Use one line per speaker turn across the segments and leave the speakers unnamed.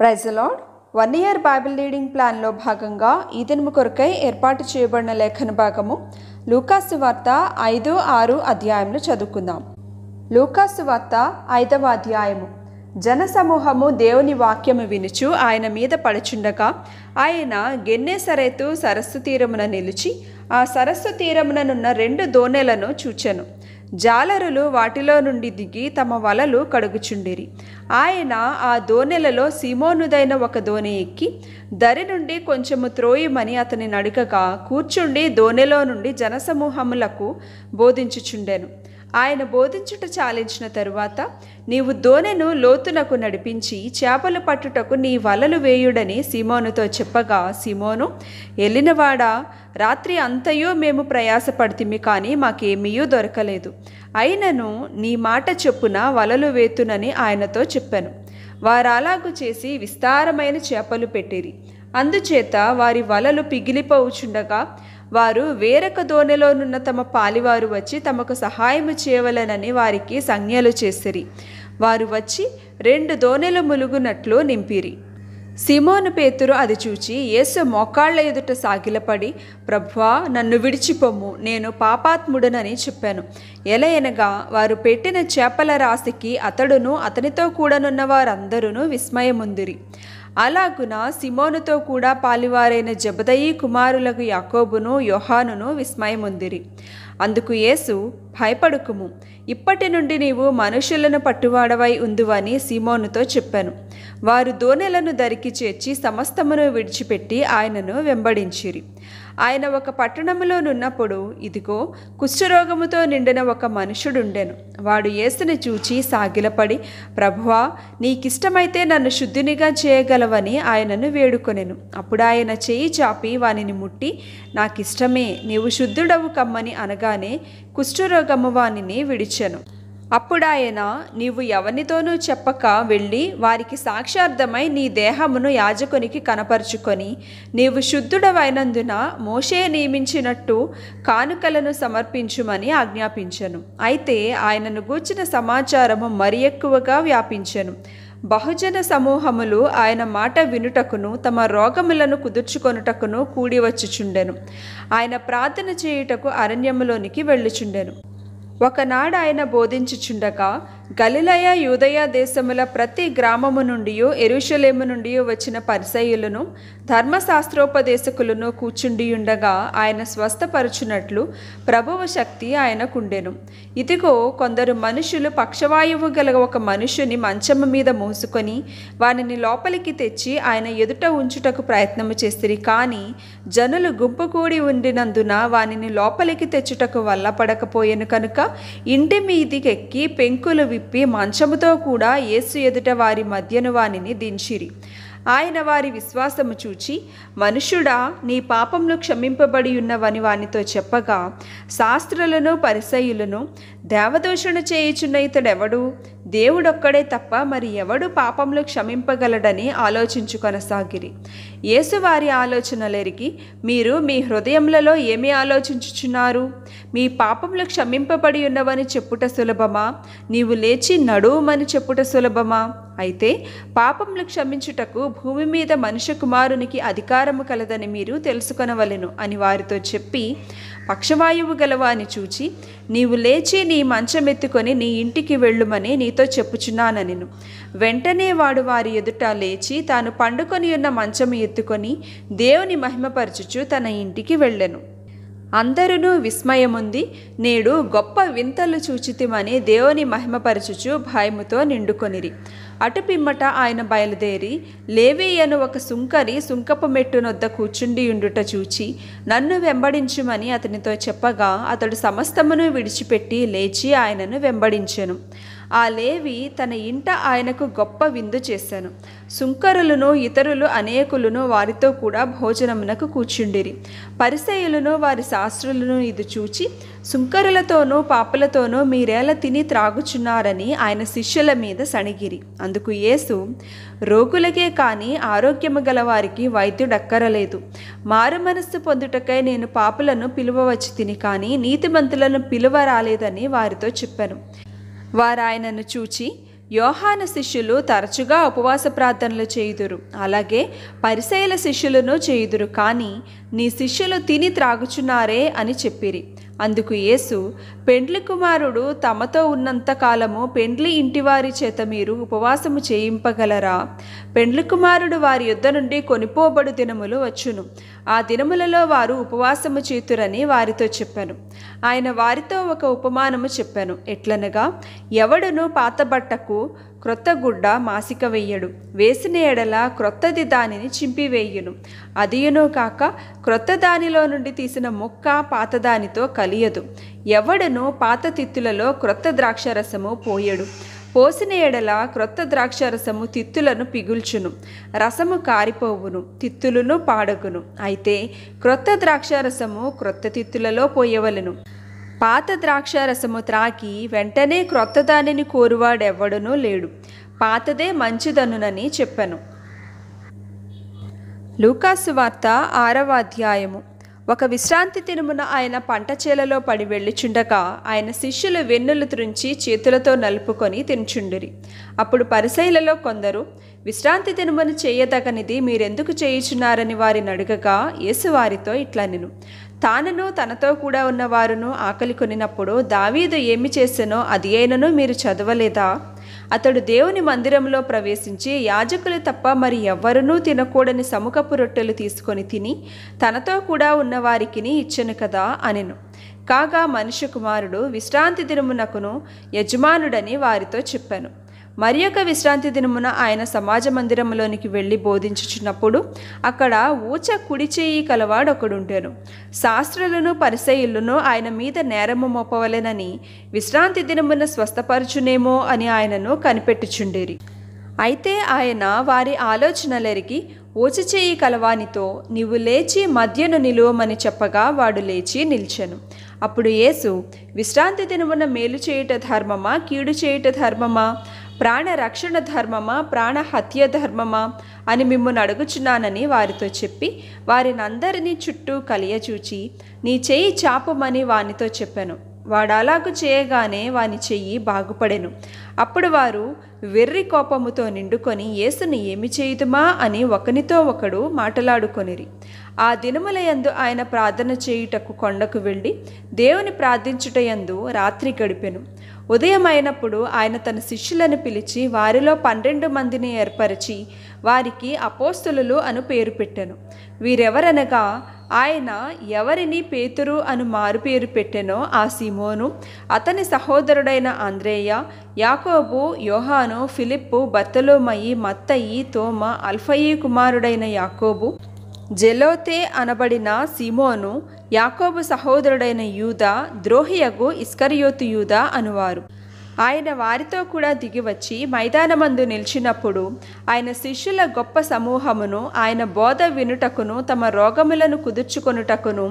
ప్రైజలాడ్ one year Bible reading ప్లాన్లో భాగంగా ఈ కొరకై ఏర్పాటు చేయబడిన లేఖన భాగము లూకాసు వార్త ఐదు ఆరు అధ్యాయంలో చదువుకుందాం లూకాసు వార్త ఐదవ అధ్యాయము జనసమూహము దేవుని వాక్యము వినుచు ఆయన మీద పడుచుండగా ఆయన సరైతు సరస్సు తీరమున నిలిచి ఆ సరస్సు తీరముననున్న రెండు దోణెలను చూచెను జాలరులు వాటిలో నుండి దిగి తమ వలలు కడుగుచుండిరి ఆయన ఆ దోణెలలో సీమోనుదైన ఒక దోణె ఎక్కి దరి నుండి కొంచెము త్రోయమని అతని నడుకగా కూర్చుండి దోణెలో నుండి జనసమూహములకు బోధించుచుండెను ఆయన బోధించుట చాలించిన తరువాత నీవు దోనెను లోతునకు నడిపించి చేపలు పట్టుటకు నీ వలలు వేయుడని సిమోనుతో చెప్పగా సిమోను వెళ్ళినవాడా రాత్రి అంతయో మేము ప్రయాసపడితిమి కానీ మాకేమీయూ దొరకలేదు అయినను నీ మాట చెప్పున వలలు వేతునని ఆయనతో చెప్పాను వారలాగు చేసి విస్తారమైన చేపలు పెట్టిరి అందుచేత వారి వలలు పిగిలిపోవుచుండగా వారు వేరొక దోణిలోనున్న తమ పాలివారు వచ్చి తమకు సహాయము చేయవలనని వారికి సంజ్ఞలు చేసిరి వారు వచ్చి రెండు దోణెలు ములుగునట్లు నింపిరి సిమోను పేతురు అది చూచి యేసు మోకాళ్ల ఎదుట సాగిలపడి ప్రభ్వా నన్ను విడిచిపొమ్ము నేను పాపాత్ముడనని చెప్పాను ఎలయనగా వారు పెట్టిన చేపల రాశికి అతడును అతనితో కూడనున్న వారందరూ విస్మయముందిరి అలాగున సిమోనుతో కూడా పాలివారైన జబదయి కుమారులకు యాకోబును యోహానును విస్మయముందిరి అందుకు యేసు భయపడుకుము ఇప్పటి నుండి నీవు మనుషులను పట్టువాడవై ఉందువని సిమోనుతో చెప్పాను వారు దోనెలను దరికి చేర్చి సమస్తమును విడిచిపెట్టి ఆయనను వెంబడించిరి ఆయన ఒక నున్నప్పుడు ఇదిగో కుష్ఠరోగముతో నిండిన ఒక మనుషుడుండెను వాడు యేసుని చూచి సాగిలపడి ప్రభువా నీకిష్టమైతే నన్ను శుద్ధినిగా చేయగలవని ఆయనను వేడుకొనెను అప్పుడు ఆయన చేయి చాపి వానిని ముట్టి నాకిష్టమే నీవు శుద్ధుడవు కమ్మని అనగానే కుష్ఠరోగము వానిని విడిచెను అప్పుడాయన నీవు ఎవరినితోనూ చెప్పక వెళ్ళి వారికి సాక్షార్థమై నీ దేహమును యాజకునికి కనపరుచుకొని నీవు శుద్ధుడవైనందున మోషే నియమించినట్టు కానుకలను సమర్పించుమని ఆజ్ఞాపించను అయితే ఆయనను గూర్చిన సమాచారము మరి ఎక్కువగా వ్యాపించను బహుజన సమూహములు ఆయన మాట వినుటకును తమ రోగములను కుదుర్చుకొనుటకును కూడివచ్చుచుండెను ఆయన ప్రార్థన చేయుటకు అరణ్యములోనికి వెళ్ళుచుండెను ఒకనాడు ఆయన బోధించుచుండగా గలిలయ యూదయ దేశముల ప్రతి గ్రామము నుండి ఎరుషలేము నుండి వచ్చిన పరిసయులను ధర్మశాస్త్రోపదేశకులను కూర్చుండియుండగా ఆయన స్వస్థపరచునట్లు ప్రభువ శక్తి ఆయనకుండెను ఇదిగో కొందరు మనుషులు పక్షవాయువు గల ఒక మనుషుని మంచము మీద మూసుకొని వానిని లోపలికి తెచ్చి ఆయన ఎదుట ఉంచుటకు ప్రయత్నము చేసిరి కానీ జనులు గుంపుకూడి ఉండినందున వానిని లోపలికి తెచ్చుటకు వల్లపడకపోయేను కనుక ఇంటి మీదికెక్కి పెంకులు త్రిప్పి మంచముతో కూడా యేసు ఎదుట వారి మధ్యను వానిని దించిరి ఆయన వారి విశ్వాసము చూచి మనుషుడా నీ పాపములు క్షమింపబడి ఉన్నవని వానితో చెప్పగా శాస్త్రులను పరిసయులను దేవదూషణ చేయుచున్న ఇతడెవడు దేవుడొక్కడే తప్ప మరి ఎవడు పాపంలో క్షమింపగలడని ఆలోచించు కొనసాగిరి యేసు వారి ఆలోచనలెరిగి మీరు మీ హృదయములలో ఏమి ఆలోచించుచున్నారు మీ పాపములు క్షమింపబడి ఉన్నవని చెప్పుట సులభమా నీవు లేచి నడువుమని చెప్పుట సులభమా అయితే పాపములు క్షమించుటకు భూమి మీద మనుష్య కుమారునికి అధికారము కలదని మీరు తెలుసుకొనవలెను అని వారితో చెప్పి పక్షవాయువు గలవా అని చూచి నీవు లేచి నీ మంచమెత్తుకొని నీ ఇంటికి వెళ్ళుమని నీతో చెప్పుచున్నానని వెంటనే వాడు వారి ఎదుట లేచి తాను పండుకొని ఉన్న మంచము ఎత్తుకొని దేవుని మహిమపరచుచు తన ఇంటికి వెళ్ళెను అందరూ విస్మయముంది నేడు గొప్ప వింతలు చూచితిమని దేవుని మహిమపరచుచు భయముతో నిండుకొనిరి అటుపిమ్మట ఆయన బయలుదేరి లేవేయను ఒక సుంకరి సుంకపు మెట్టునొద్ద కూర్చుండి ఉండుట చూచి నన్ను వెంబడించుమని అతనితో చెప్పగా అతడు సమస్తమును విడిచిపెట్టి లేచి ఆయనను వెంబడించెను ఆ లేవి తన ఇంట ఆయనకు గొప్ప విందు చేశాను సుంకరులను ఇతరులు అనేకులను వారితో కూడా భోజనమునకు కూర్చుండిరి పరిసయులను వారి శాస్త్రులను ఇది చూచి సుంకరులతోనూ పాపలతోనూ మీరేలా తిని త్రాగుచున్నారని ఆయన శిష్యుల మీద సణిగిరి అందుకు యేసు రోగులకే కానీ ఆరోగ్యము గల వారికి వైద్యుడక్కరలేదు మారు మనస్సు పొందుటకై నేను పాపులను పిలువవచ్చు తిని కానీ నీతిమంతులను పిలువరాలేదని వారితో చెప్పాను వారాయనను చూచి యోహాన శిష్యులు తరచుగా ఉపవాస ప్రార్థనలు చేయుదురు అలాగే పరిసయల శిష్యులను చేయుదురు కానీ నీ శిష్యులు తిని త్రాగుచున్నారే అని చెప్పిరి అందుకు యేసు పెండ్లి కుమారుడు తమతో ఉన్నంత కాలము పెండ్లి ఇంటివారి చేత మీరు ఉపవాసము చేయింపగలరా పెండ్లి కుమారుడు వారి యుద్ధ నుండి కొనిపోబడు దినములు వచ్చును ఆ దినములలో వారు ఉపవాసము చేతురని వారితో చెప్పాను ఆయన వారితో ఒక ఉపమానము చెప్పాను ఎట్లనగా ఎవడును పాత క్రొత్త గుడ్డ మాసిక వెయ్యడు వేసిన ఎడల క్రొత్తది దానిని చింపివేయును అదియునో కాక క్రొత్త దానిలో నుండి తీసిన ముక్క పాతదానితో కలియదు ఎవడను పాత తిత్తులలో క్రొత్త ద్రాక్షరసము పోయడు పోసిన ఎడల క్రొత్త ద్రాక్షరసము తిత్తులను పిగుల్చును రసము కారిపోవును తిత్తులను పాడగును అయితే క్రొత్త ద్రాక్షరసము క్రొత్త తిత్తులలో పోయవలను పాత ద్రాక్ష రసము త్రాకి వెంటనే క్రొత్త దానిని కోరువాడెవ్వడనూ లేడు పాతదే మంచిదనునని చెప్పాను లూకాసు వార్త ఆరవ అధ్యాయము ఒక విశ్రాంతి తినుమున ఆయన పంట చేలలో పడి వెళ్ళుచుండగా ఆయన శిష్యులు వెన్నులు తృంచి చేతులతో నలుపుకొని తినుచుండిరి అప్పుడు పరిశైలలో కొందరు విశ్రాంతి తినుమను చేయదగనిది మీరెందుకు చేయుచున్నారని వారిని అడుగగా యేసువారితో ఇట్లా నేను తానను తనతో కూడా ఉన్నవారును ఆకలి కొనినప్పుడు దావీదు ఏమి చేసానో అది అయినను మీరు చదవలేదా అతడు దేవుని మందిరంలో ప్రవేశించి యాజకులు తప్ప మరి ఎవ్వరూ తినకూడని సముఖపు రొట్టెలు తీసుకొని తిని తనతో కూడా ఉన్నవారికిని ఇచ్చను కదా అనెను కాగా మనిషి కుమారుడు విశ్రాంతి దినమునకును యజమానుడని వారితో చెప్పాను మరి యొక్క విశ్రాంతి దినమున ఆయన సమాజ మందిరంలోనికి వెళ్ళి బోధించుచున్నప్పుడు అక్కడ ఊచ కుడి చేయి ఒకడుంటాను శాస్త్రులను పరిసయులను ఆయన మీద నేరము మోపవలెనని విశ్రాంతి దినమున స్వస్థపరచునేమో అని ఆయనను కనిపెట్టుచుండేరి అయితే ఆయన వారి ఆలోచనలరికి ఊచ చేయి కలవానితో నీవు లేచి మధ్యను నిలువమని చెప్పగా వాడు లేచి నిల్చెను అప్పుడు యేసు విశ్రాంతి దినమున మేలు చేయుట ధర్మమా కీడు చేయుట ధర్మమా ప్రాణ రక్షణ ధర్మమా ప్రాణ హత్య ధర్మమా అని మిమ్మల్ని అడుగుచున్నానని వారితో చెప్పి అందరినీ చుట్టూ కలియచూచి నీ చేయి చాపమని వానితో చెప్పాను వాడలాగు చేయగానే వాని చెయ్యి బాగుపడెను అప్పుడు వారు వెర్రి కోపముతో నిండుకొని యేసుని ఏమి చేయుదుమా అని ఒకనితో ఒకడు మాటలాడుకొనిరి ఆ దినములయందు ఆయన ప్రార్థన చేయుటకు కొండకు వెళ్ళి దేవుని ప్రార్థించుటయందు రాత్రి గడిపెను ఉదయం అయినప్పుడు ఆయన తన శిష్యులను పిలిచి వారిలో పన్నెండు మందిని ఏర్పరిచి వారికి అపోస్తులు అను పేరు పెట్టెను వీరెవరనగా ఆయన ఎవరిని పేతురు అను మారుపేరు పెట్టెనో ఆ సిమోను అతని సహోదరుడైన ఆంద్రేయ యాకోబు యోహాను ఫిలిప్పు బర్తలోమయి మత్తయి తోమ అల్ఫయి కుమారుడైన యాకోబు జెలోతే అనబడిన సిమోను యాకోబు సహోదరుడైన యూదా ద్రోహియగు ఇస్కరియోతు యూదా అనువారు ఆయన వారితో కూడా దిగివచ్చి మైదానమందు నిలిచినప్పుడు ఆయన శిష్యుల గొప్ప సమూహమును ఆయన బోధ వినుటకును తమ రోగములను కుదుర్చుకొనుటకును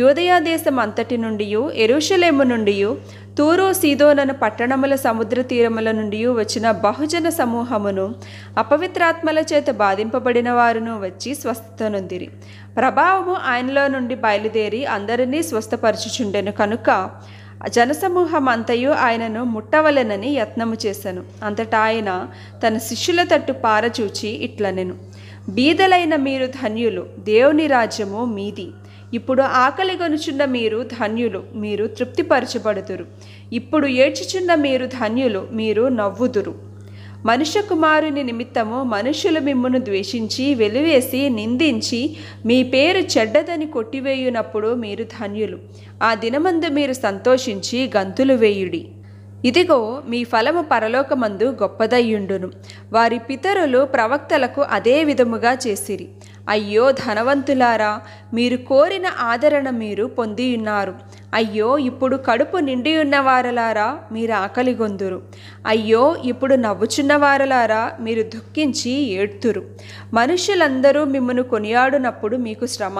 యూదయా దేశం అంతటి నుండి ఎరుషలేము నుండి తూరు సీదోలను పట్టణముల సముద్ర తీరముల నుండి వచ్చిన బహుజన సమూహమును అపవిత్రాత్మల చేత బాధింపబడిన వారును వచ్చి స్వస్థతనుందిరి ప్రభావము ఆయనలో నుండి బయలుదేరి అందరినీ స్వస్థపరచుచుండెను కనుక జనసమూహం అంతయు ఆయనను ముట్టవలెనని యత్నము చేశాను అంతటా ఆయన తన శిష్యుల తట్టు పారచూచి ఇట్లనెను బీదలైన మీరు ధన్యులు దేవుని రాజ్యము మీది ఇప్పుడు ఆకలి గనుచున్న మీరు ధన్యులు మీరు తృప్తిపరచబడుతురు ఇప్పుడు ఏడ్చుచున్న మీరు ధన్యులు మీరు నవ్వుదురు మనుష్య కుమారుని నిమిత్తము మనుషులు మిమ్మను ద్వేషించి వెలివేసి నిందించి మీ పేరు చెడ్డదని కొట్టివేయునప్పుడు మీరు ధన్యులు ఆ దినమందు మీరు సంతోషించి గంతులు వేయుడి ఇదిగో మీ ఫలము పరలోకమందు గొప్పదయ్యుండును వారి పితరులు ప్రవక్తలకు అదే విధముగా చేసిరి అయ్యో ధనవంతులారా మీరు కోరిన ఆదరణ మీరు పొందియున్నారు అయ్యో ఇప్పుడు కడుపు ఉన్నవారలారా మీరు ఆకలి గొందురు అయ్యో ఇప్పుడు నవ్వుచున్నవారలారా మీరు దుఃఖించి ఏడ్తురు మనుషులందరూ మిమ్మను కొనియాడునప్పుడు మీకు శ్రమ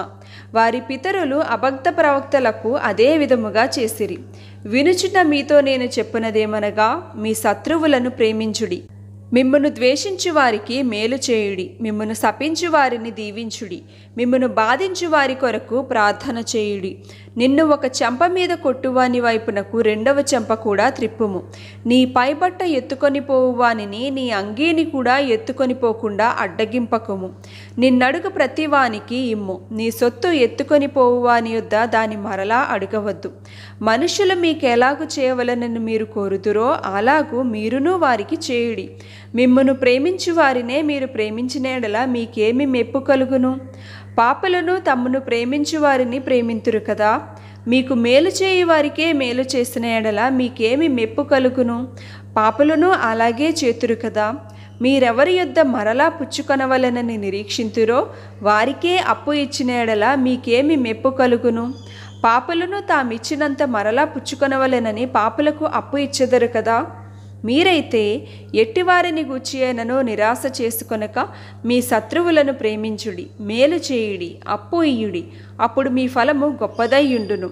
వారి పితరులు అభక్త ప్రవక్తలకు అదే విధముగా చేసిరి వినుచున్న మీతో నేను చెప్పినదేమనగా మీ శత్రువులను ప్రేమించుడి మిమ్మను ద్వేషించు వారికి మేలు చేయుడి మిమ్మను శపించు వారిని దీవించుడి మిమ్మను బాధించు వారి కొరకు ప్రార్థన చేయుడి నిన్ను ఒక చెంప మీద కొట్టువాని వైపునకు రెండవ చెంప కూడా త్రిప్పుము నీ పైబట్ట ఎత్తుకొని పోవువానిని నీ అంగీని కూడా ఎత్తుకొని పోకుండా అడ్డగింపకము నిన్నడుగు ప్రతివానికి ఇమ్ము నీ సొత్తు ఎత్తుకొని పోవువాని యొద్ద దాని మరలా అడగవద్దు మనుషులు మీకెలాగు చేయవలనని మీరు కోరుదురో అలాగూ మీరును వారికి చేయుడి మిమ్మను ప్రేమించు వారినే మీరు ప్రేమించిన మీకేమి మెప్పు కలుగును పాపలను తమ్మును ప్రేమించు వారిని ప్రేమింతురు కదా మీకు మేలు చేయి వారికే మేలు చేసిన ఎడల మీకేమి మెప్పు కలుగును పాపలను అలాగే చేతురు కదా మీరెవరి యుద్ధ మరలా పుచ్చుకొనవలనని నిరీక్షింతురో వారికే అప్పు ఇచ్చిన ఎడల మీకేమి మెప్పు కలుగును పాపలను తామిచ్చినంత మరలా పుచ్చుకొనవలెనని పాపలకు అప్పు ఇచ్చెదరు కదా మీరైతే ఎట్టివారిని గుచ్చియనను నిరాశ చేసుకొనక మీ శత్రువులను ప్రేమించుడి మేలు చేయుడి అప్పు ఇయుడి అప్పుడు మీ ఫలము గొప్పదయ్యుండును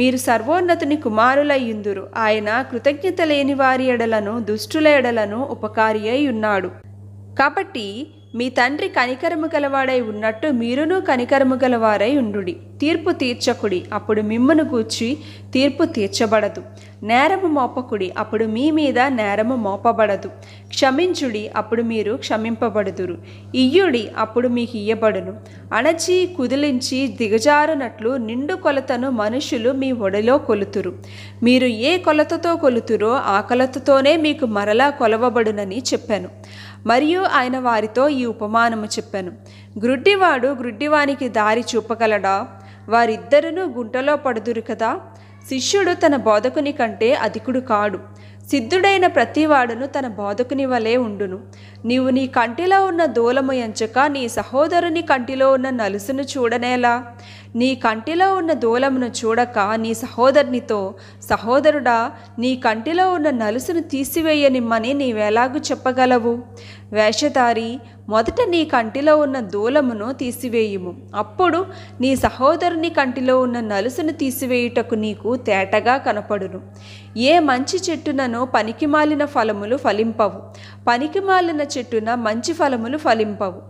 మీరు సర్వోన్నతుని కుమారులయ్యుందురు ఆయన కృతజ్ఞత లేని వారి ఎడలను దుష్టుల ఎడలను ఉపకారి అయి ఉన్నాడు కాబట్టి మీ తండ్రి కనికరము గలవాడై ఉన్నట్టు మీరునూ కనికరము గలవారై ఉండుడి తీర్పు తీర్చకుడి అప్పుడు మిమ్మను గూర్చి తీర్పు తీర్చబడదు నేరము మోపకుడి అప్పుడు మీ మీద నేరము మోపబడదు క్షమించుడి అప్పుడు మీరు క్షమింపబడుదురు ఇయ్యుడి అప్పుడు మీకు ఇయ్యబడును అణచి కుదిలించి దిగజారునట్లు నిండు కొలతను మనుషులు మీ ఒడిలో కొలుతురు మీరు ఏ కొలతతో కొలుతురో ఆ కొలతతోనే మీకు మరలా కొలవబడునని చెప్పాను మరియు ఆయన వారితో ఈ ఉపమానము చెప్పాను గ్రుడ్డివాడు గ్రుడ్డివానికి దారి చూపగలడా వారిద్దరూ గుంటలో పడుదురు కదా శిష్యుడు తన బోధకుని కంటే అధికుడు కాడు సిద్ధుడైన ప్రతివాడును తన బోధకుని వలె ఉండును నీవు నీ కంటిలో ఉన్న దూలము ఎంచక నీ సహోదరుని కంటిలో ఉన్న నలుసును చూడనేలా నీ కంటిలో ఉన్న దూలమును చూడక నీ సహోదరునితో సహోదరుడా నీ కంటిలో ఉన్న నలుసును తీసివేయనిమ్మని నీవెలాగూ చెప్పగలవు వేషధారి మొదట నీ కంటిలో ఉన్న దూలమును తీసివేయుము అప్పుడు నీ సహోదరుని కంటిలో ఉన్న నలుసును తీసివేయుటకు నీకు తేటగా కనపడును ఏ మంచి చెట్టునను పనికిమాలిన ఫలములు ఫలింపవు పనికిమాలిన చెట్టున మంచి ఫలములు ఫలింపవు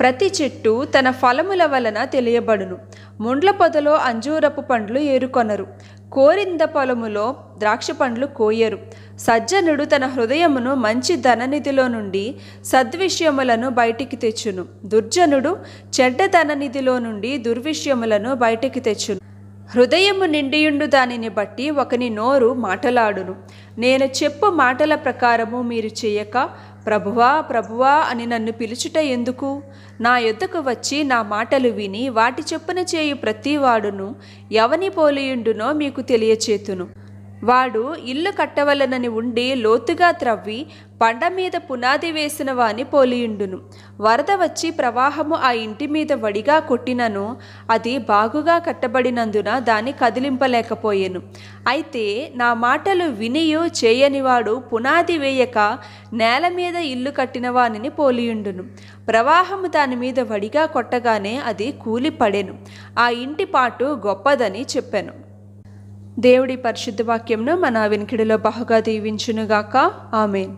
ప్రతి చెట్టు తన ఫలముల వలన తెలియబడును ముండ్ల పొదలో అంజూరపు పండ్లు ఏరుకొనరు కోరింద పొలములో ద్రాక్ష పండ్లు కోయరు సజ్జనుడు తన హృదయమును మంచి ధననిధిలో నుండి సద్విషయములను బయటికి తెచ్చును దుర్జనుడు చెడ్డ ధననిధిలో నుండి దుర్విషయములను బయటికి తెచ్చును హృదయము నిండియుండు దానిని బట్టి ఒకని నోరు మాటలాడును నేను చెప్పు మాటల ప్రకారము మీరు చేయక ప్రభువా ప్రభువా అని నన్ను పిలుచుట ఎందుకు నా ఎద్దకు వచ్చి నా మాటలు విని వాటి చొప్పున చేయు ప్రతివాడును ఎవని పోలియుండునో మీకు తెలియచేతును వాడు ఇల్లు కట్టవలనని ఉండి లోతుగా త్రవ్వి పండ మీద పునాది వేసిన వాని పోలియుండును వరద వచ్చి ప్రవాహము ఆ ఇంటి మీద వడిగా కొట్టినను అది బాగుగా కట్టబడినందున దాన్ని కదిలింపలేకపోయాను అయితే నా మాటలు వినియు చేయనివాడు పునాది వేయక నేల మీద ఇల్లు కట్టిన వానిని పోలియుండును ప్రవాహము దాని మీద వడిగా కొట్టగానే అది కూలిపడెను ఆ ఇంటి పాటు గొప్పదని చెప్పాను దేవుడి పరిశుద్ధ వాక్యంను మన వెనుకడిలో బహుగా దీవించునుగాక ఆమెన్